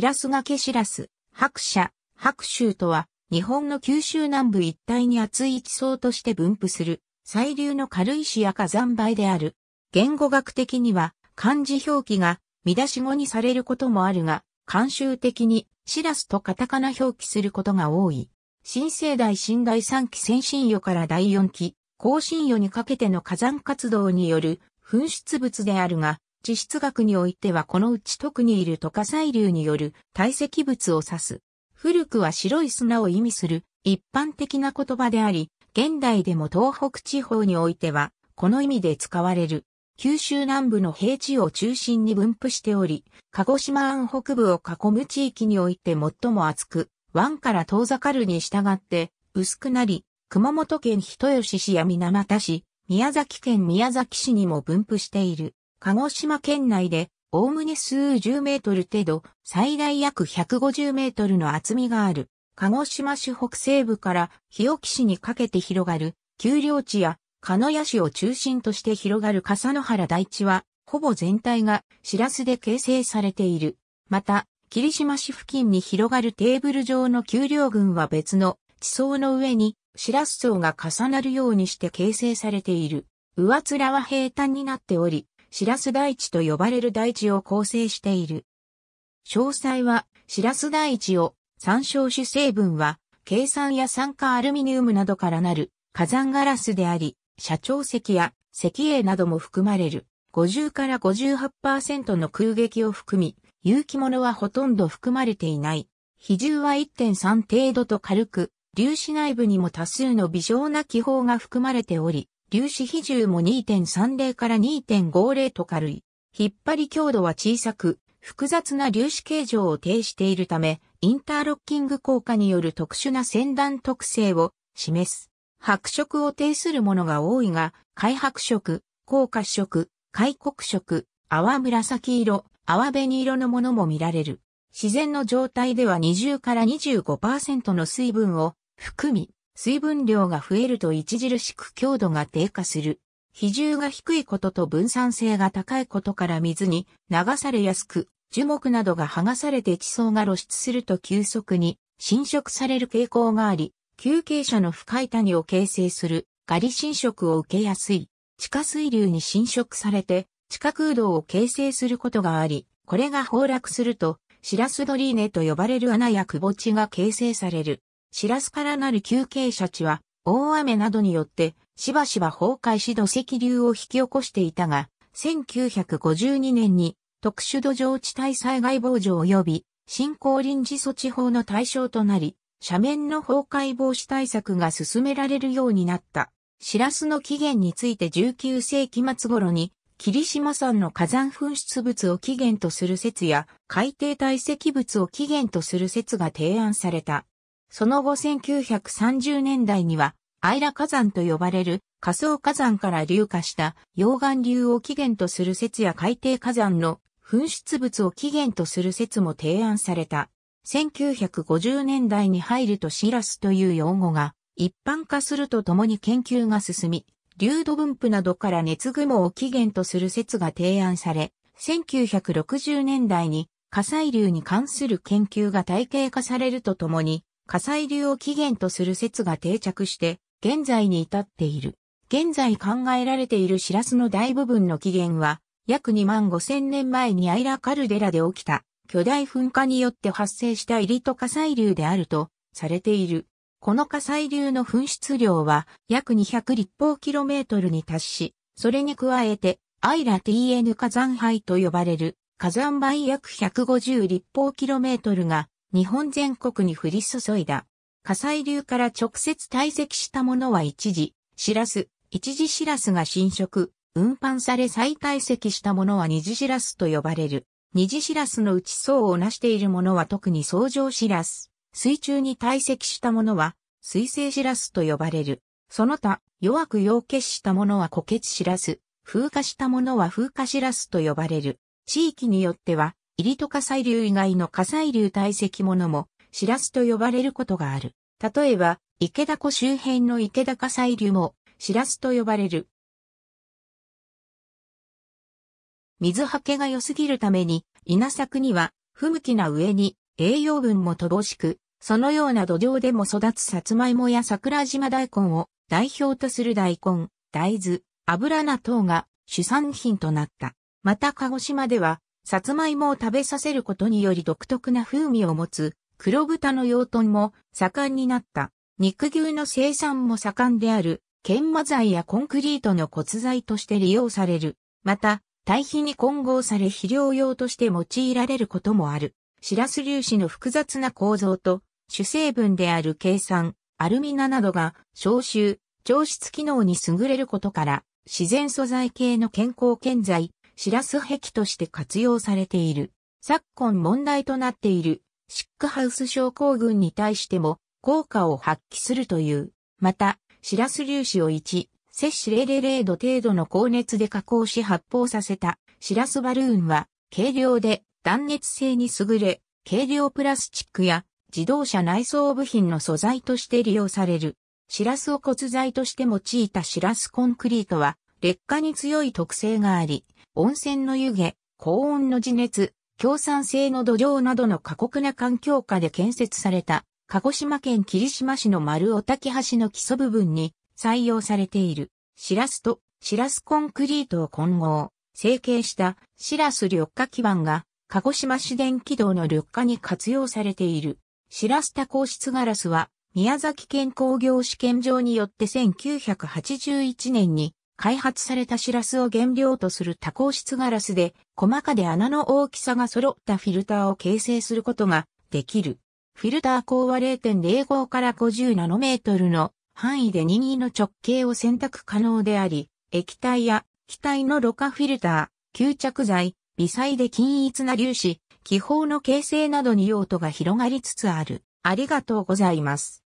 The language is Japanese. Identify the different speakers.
Speaker 1: がけシラス、白社、白州とは、日本の九州南部一帯に厚い地層として分布する、細流の軽石や火山灰である。言語学的には、漢字表記が、見出し語にされることもあるが、慣習的に、シラスとカタカナ表記することが多い。新生代新第3期先進予から第4期、後進予にかけての火山活動による噴出物であるが、地質学においてはこのうち特にいる都火砕流による堆積物を指す。古くは白い砂を意味する一般的な言葉であり、現代でも東北地方においては、この意味で使われる。九州南部の平地を中心に分布しており、鹿児島湾北部を囲む地域において最も厚く、湾から遠ざかるに従って薄くなり、熊本県人吉市や水俣市、宮崎県宮崎市にも分布している。鹿児島県内で、おおむね数十メートル程度、最大約150メートルの厚みがある、鹿児島市北西部から日置市にかけて広がる、丘陵地や鹿屋市を中心として広がる笠野原台地は、ほぼ全体がシラスで形成されている。また、霧島市付近に広がるテーブル状の丘陵群は別の地層の上にシラス層が重なるようにして形成されている。上面は平坦になっており、シラス台地と呼ばれる台地を構成している。詳細は、ラス台地を参照主成分は、計算や酸化アルミニウムなどからなる火山ガラスであり、社長石や石英なども含まれる。50から58%の空撃を含み、有機物はほとんど含まれていない。比重は1.3程度と軽く、粒子内部にも多数の微小な気泡が含まれており、粒子比重も2.30から2.50と軽い。引っ張り強度は小さく、複雑な粒子形状を呈しているため、インターロッキング効果による特殊な先端特性を示す。白色を呈するものが多いが、灰白色、高褐色、開黒色、淡紫色、淡紅色のものも見られる。自然の状態では20から25%の水分を含み、水分量が増えると著しく強度が低下する。比重が低いことと分散性が高いことから水に流されやすく、樹木などが剥がされて地層が露出すると急速に侵食される傾向があり、休憩者の深い谷を形成するガリ侵食を受けやすい。地下水流に侵食されて地下空洞を形成することがあり、これが崩落すると、シラスドリーネと呼ばれる穴やくぼ地が形成される。シラスからなる休憩者地は、大雨などによって、しばしば崩壊し土石流を引き起こしていたが、1952年に特殊土壌地帯災害防除及び振興臨時措置法の対象となり、斜面の崩壊防止対策が進められるようになった。シラスの起源について19世紀末頃に、霧島山の火山噴出物を起源とする説や、海底堆積物を起源とする説が提案された。その後1930年代には、アイラ火山と呼ばれる火葬火山から流化した溶岩流を起源とする説や海底火山の噴出物を起源とする説も提案された。1950年代に入るとシラスという用語が一般化するとともに研究が進み、流度分布などから熱雲を起源とする説が提案され、1960年代に火砕流に関する研究が体系化されるとともに、火砕流を起源とする説が定着して、現在に至っている。現在考えられているシラスの大部分の起源は、約2万5千年前にアイラカルデラで起きた巨大噴火によって発生したイリト火砕流であるとされている。この火砕流の噴出量は約200立方キロメートルに達し、それに加えてアイラ TN 火山灰と呼ばれる火山灰約150立方キロメートルが日本全国に降り注いだ。火砕流から直接堆積したものは一時、シラス、一時シラスが侵食、運搬され再堆積したものは二次シラスと呼ばれる。二次シラスのうち層を成しているものは特に相乗シラス。水中に堆積したものは水性シラスと呼ばれる。その他、弱く溶結したものは固結シラス。風化したものは風化シラスと呼ばれる。地域によっては、イリト火砕流以外の火砕流堆積物も、シラスと呼ばれることがある。例えば、池田湖周辺の池田火砕流も、シラスと呼ばれる。水はけが良すぎるために、稲作には、不向きな上に、栄養分も乏しく、そのような土壌でも育つさつまいもや桜島大根を代表とする大根、大豆、油菜等が主産品となった。また鹿児島ではさつまいもを食べさせることにより独特な風味を持つ黒豚の養豚も盛んになった。肉牛の生産も盛んである、研磨材やコンクリートの骨材として利用される。また、堆肥に混合され肥料用として用いられることもある。シラス粒子の複雑な構造と、主成分である計算、アルミナなどが消臭、調湿機能に優れることから、自然素材系の健康建材、シラス壁として活用されている。昨今問題となっているシックハウス症候群に対しても効果を発揮するという。また、シラス粒子を1、摂氏000度程度の高熱で加工し発泡させたシラスバルーンは軽量で断熱性に優れ、軽量プラスチックや自動車内装部品の素材として利用される。シラスを骨材として用いたシラスコンクリートは劣化に強い特性があり、温泉の湯気、高温の地熱、共産性の土壌などの過酷な環境下で建設された、鹿児島県霧島市の丸尾滝橋の基礎部分に採用されている、シラスとシラスコンクリートを混合、成形したシラス緑化基板が、鹿児島市電気道の緑化に活用されている。シラスタ孔質ガラスは、宮崎県工業試験場によって1981年に開発されたシラスを原料とする多孔質ガラスで、細かで穴の大きさが揃ったフィルターを形成することができる。フィルター高は0.05から50ナノメートルの範囲で任意の直径を選択可能であり、液体や気体のろ過フィルター、吸着剤、微細で均一な粒子、気泡の形成などに用途が広がりつつある。ありがとうございます。